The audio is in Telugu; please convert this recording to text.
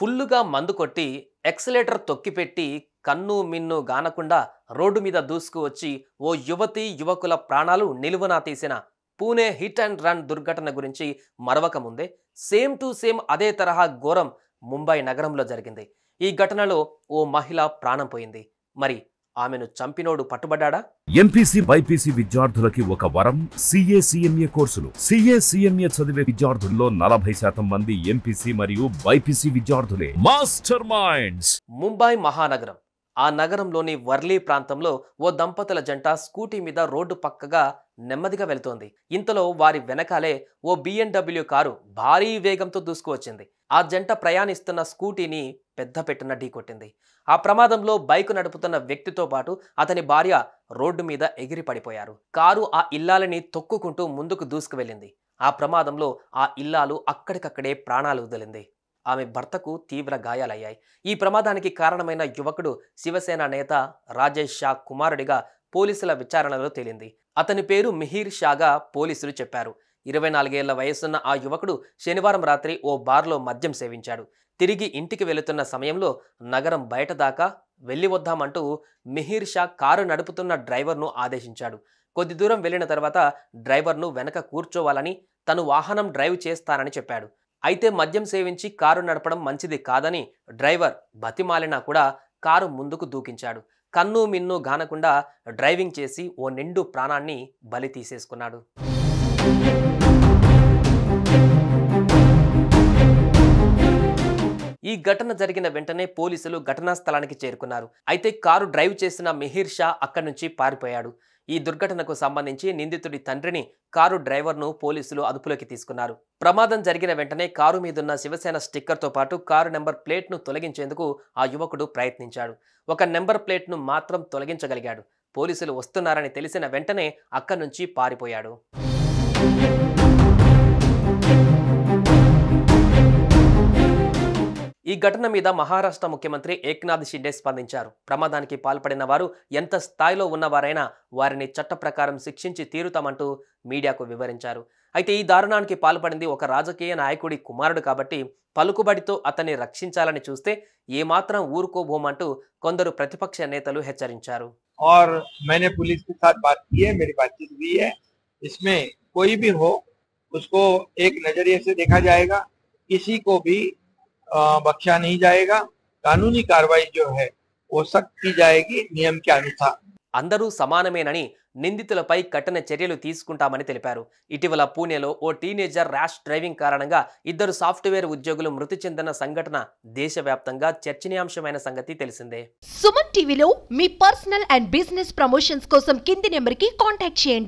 ఫుల్లుగా మందు కొట్టి ఎక్సలేటర్ తొక్కిపెట్టి కన్ను మిన్ను గానకుండా రోడ్డు మీద దూసుకువచ్చి ఓ యువతి యువకుల ప్రాణాలు నిలువనా తీసిన పూణే హిట్ అండ్ రన్ దుర్ఘటన గురించి మరవకముందే సేమ్ టు సేమ్ అదే తరహా ఘోరం ముంబై నగరంలో జరిగింది ఈ ఘటనలో ఓ మహిళ ప్రాణం పోయింది మరి ఆమెను చంపినోడు పట్టుబడ్డా ఎంపీసీ బైపీసీ విద్యార్థులకి ఒక వరం సిఏ కోర్సులు సిఏ చదివే విద్యార్థుల్లో నలభై శాతం మంది ఎంపీసీ మరియు బైపీసీ విద్యార్థులే మాస్టర్ మైండ్స్ ముంబై మహానగరం ఆ నగరంలోని వర్లీ ప్రాంతంలో ఓ దంపతుల జంట స్కూటీ మీద రోడ్డు పక్కగా నెమ్మదిగా వెళుతోంది ఇంతలో వారి వెనకాలే ఓ బిఎన్డబ్ల్యూ కారు భారీ వేగంతో దూసుకువచ్చింది ఆ జంట ప్రయాణిస్తున్న స్కూటీని పెద్ద పెట్టున ఢీకొట్టింది ఆ ప్రమాదంలో బైకు నడుపుతున్న వ్యక్తితో పాటు అతని భార్య రోడ్డు మీద ఎగిరి పడిపోయారు కారు ఆ ఇల్లాలని తొక్కుకుంటూ ముందుకు దూసుకువెళ్ళింది ఆ ప్రమాదంలో ఆ ఇల్లాలు అక్కడికక్కడే ప్రాణాలు వదిలింది ఆమె భర్తకు తీవ్ర గాయాలయ్యాయి ఈ ప్రమాదానికి కారణమైన యువకుడు శివసేన నేత రాజేష్ షా కుమారుడిగా పోలీసుల విచారణలో తేలింది అతని పేరు మిహిర్ షాగా పోలీసులు చెప్పారు ఇరవై నాలుగేళ్ల వయసున్న ఆ యువకుడు శనివారం రాత్రి ఓ బార్లో మద్యం సేవించాడు తిరిగి ఇంటికి వెళుతున్న సమయంలో నగరం బయట దాకా వెళ్ళి వద్దామంటూ మిహిర్ షా కారు నడుపుతున్న డ్రైవర్ను ఆదేశించాడు కొద్ది దూరం వెళ్ళిన తర్వాత డ్రైవర్ను వెనక కూర్చోవాలని తను వాహనం డ్రైవ్ చేస్తానని చెప్పాడు అయితే మద్యం సేవించి కారు నడపడం మంచిది కాదని డ్రైవర్ బతిమాలినా కూడా కారు ముందుకు దూకించాడు కన్ను మిన్ను గానకుండా డ్రైవింగ్ చేసి ఓ నిండు ప్రాణాన్ని బలి తీసేసుకున్నాడు ఈ ఘటన జరిగిన వెంటనే పోలీసులు ఘటనా స్థలానికి చేరుకున్నారు అయితే కారు డ్రైవ్ చేసిన మిహిర్ షా అక్కడి నుంచి పారిపోయాడు ఈ దుర్ఘటనకు సంబంధించి నిందితుడి తండ్రిని కారు డ్రైవర్ను పోలీసులు అదుపులోకి తీసుకున్నారు ప్రమాదం జరిగిన వెంటనే కారు మీదున్న శివసేన స్టిక్కర్తో పాటు కారు నెంబర్ ప్లేట్ను తొలగించేందుకు ఆ యువకుడు ప్రయత్నించాడు ఒక నెంబర్ ప్లేట్ను మాత్రం తొలగించగలిగాడు పోలీసులు వస్తున్నారని తెలిసిన వెంటనే అక్కడి నుంచి పారిపోయాడు ఈ ఘటన మీద మహారాష్ట్ర ముఖ్యమంత్రి ఏక్నాథ్ షిండే స్పందించారు ప్రమాదానికి పాల్పడిన వారు ఎంత స్థాయిలో ఉన్నవారైనా వారిని చట్ట ప్రకారం శిక్షించి తీరుతామంటూ మీడియాకు వివరించారు అయితే ఈ దారుణానికి పాల్పడింది ఒక రాజకీయ నాయకుడి కుమారుడు కాబట్టి పలుకుబడితో అతన్ని రక్షించాలని చూస్తే ఏమాత్రం ఊరుకోబోమంటూ కొందరు ప్రతిపక్ష నేతలు హెచ్చరించారు और मैंने पुलिस के साथ बात की है बख्शा नहीं जाएगा कानूनी कार्रवाई जो है वो सख्त की जाएगी नियम के अनुसार అందరూ సమానమేనని నిందితులపై కఠిన చర్యలు తీసుకుంటామని తెలిపారు ఇటీవల పూణెలో ఓ టీనేజర్ ర్యాష్ డ్రైవింగ్ కారణంగా ఇద్దరు సాఫ్ట్వేర్ ఉద్యోగులు మృతి చెందిన సంఘటన దేశవ్యాప్తంగా చర్చనీయాంశమైన సంగతి తెలిసిందే సుమన్ టీవీలో మీ పర్సనల్ అండ్ బిజినెస్ ప్రమోషన్స్ కోసం కింది నెంబర్కి కాంటాక్ట్ చేయండి